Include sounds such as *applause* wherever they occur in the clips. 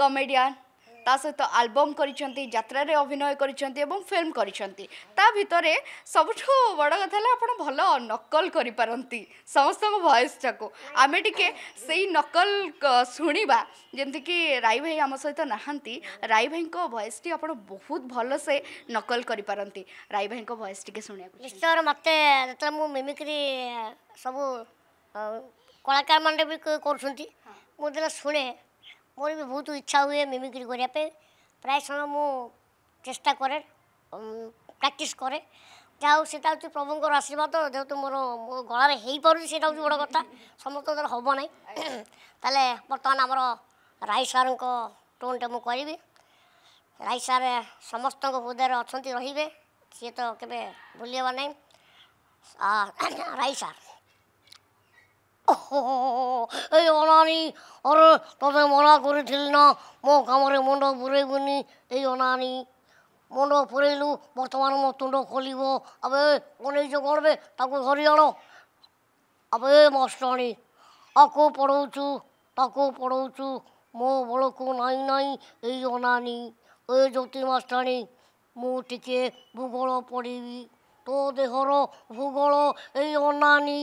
comedian তা সহিত আলবম করেছেন যাত্রার অভিনয় করেছেন এবং ফিল্ম করেছেন তা ভিতরে সবুঠু বড় কথা হল আপনার ভালো নকল করে পারতি সমস্ত ভয়েসটা আমি টিকে সেই নকল শুণবা যেমিকি রাই ভাই আম সহ নাহান্তি রাই ভাই ভয়েসটি আপনার বহুত ভালসে নকল করে পারতি রাই ভাই ভয়েস টিকে শুনে নিশ্চয় মতো যেত মিমিক্রি সবু কলাকার মানে বি করছেন মু শুনে ମୋର ବି ବହୁତ ଇଚ୍ଛା ହୁଏ ମିମିକ୍ରି କରିବା ପାଇଁ ପ୍ରାୟ ସମୟ ମୁଁ ଚେଷ୍ଟା କରେ ପ୍ରାକ୍ଟିସ୍ କରେ ଯାହା ହଉ ସେଇଟା ହେଉଛି ପ୍ରଭୁଙ୍କର ଆଶୀର୍ବାଦ ଯେହେତୁ ମୋର ମୋ ଗଳାରେ ହେଇପାରୁଛି ସେଇଟା ହେଉଛି ବଡ଼ କଥା ସମସ୍ତଙ୍କ ଦ୍ୱାରା ହେବ ନାହିଁ ତାହେଲେ ବର୍ତ୍ତମାନ ଆମର ରାଇ ସାର୍ଙ୍କ ଟୋନ୍ଟା ମୁଁ କରିବି ରାଇ ସାର୍ ସମସ୍ତଙ୍କ ହୃଦୟରେ ଅଛନ୍ତି ରହିବେ ସିଏ ତ କେବେ ଭୁଲି ହେବ ନାହିଁ ରାଇ ସାର୍ *laughs* এই অনানি আরে তবে মনা করেছিল না মো কামরে মুন্ড পুরে গুনি এই অনানি মুন্ড পুরেলু বর্তমান মো তুন্ড খলিব আবে অনেক যে করবে তাকে ধরি আনো আবে মাস্টারি আকো পড়ৌছু তাকে পড়ৌছু মো বড়কু নাই নাই এই অনানি ଏ জ্যোতি মাস্টারি ମୁଁ টিকে ভূগোল পড়িবি তো দেহর ଭୂଗୋଳ এই অনানি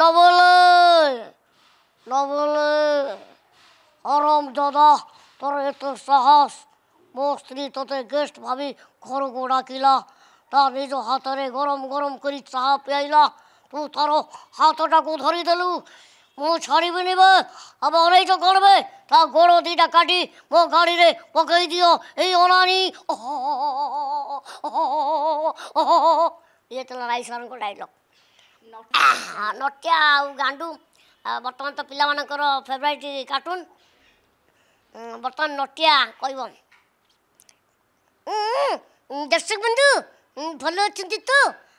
ନବଲେ ନବଲେ ହରମ ଦାଦା তোর এত সাহস মো স্ত্রী তোতে গেস্ট ভাবি ঘরকু ডাকিলা তা নিজ হাতরে গরম গরম করি চাহা পিয়াইলা তু তার হাতটাকু ধরি দেলু মু ছাড়িবিনি বে আবার অনেক করবে गोड दुईटा काटि मियो एसरको डाइलग नयाँ आउ गान्डु बर्त पान फेबरेट काटुन बर्तमान नटिया कहिबेस पिन्धु भन्नु अन्त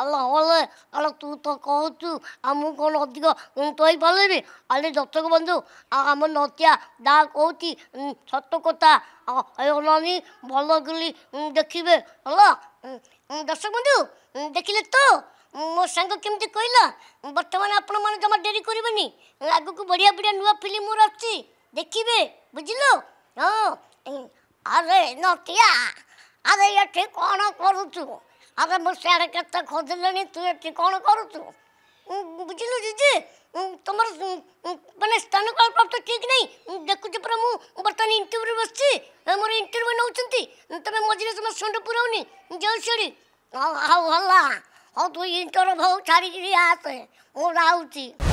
అలా వాళ్ళే అలా చూసుకోవచ్చు అమ్ముకొని కొద్దిగా తోయిపోలేవి అని దొచ్చకు బంధు ఆ అమ్మ నొత్య దా కోచి సొత్త కొత్త అని బల్లగిలి দেখিবে হলো দর্শক বন্ধু দেখিলে তো ମୋ ସାଙ୍ଗ କେମିତି କହିଲା ବର୍ତ୍ତମାନ ଆପଣମାନେ ଜମା ଡେରି କରିବେନି ଆଗକୁ ବଢ଼ିଆ ବଢ଼ିଆ ନୂଆ ଫିଲ୍ମ ମୋର ଅଛି ଦେଖିବେ ବୁଝିଲୁ ହଁ ଆରେ ନଟିଆ ଆରେ ଏଠି କ'ଣ କରୁଛୁ আগে মোর সাড়ে কাজটা খোঁজলেনি তুই একটি କ'ଣ କରୁଛୁ ବୁଝିଲୁ ଜିଜି ତୁମର ମାନେ ସ୍ଥାନ କଳ୍ପପ୍ରାପ୍ତ ଠିକ୍ ନାହିଁ ଦେଖୁଛି ପରା ମୁଁ ବର୍ତ୍ତମାନ ଇଣ୍ଟରଭ୍ୟୁରେ ବସିଛି ମୋର ଇଣ୍ଟରଭ୍ୟୁ ନେଉଛନ୍ତି ତୁମେ ମଝିରେ ତୁମେ ଶୁଣ୍ଡ ପୁରାଉନି ଯାଉ ସେଠି ହଉ ହଉ ହେଲା ହଉ ତୁ ଇଣ୍ଟରଭ୍ୟୁ ଛାଡ଼ିକିରି ଆସେ ମୁଁ ଯାଉଛି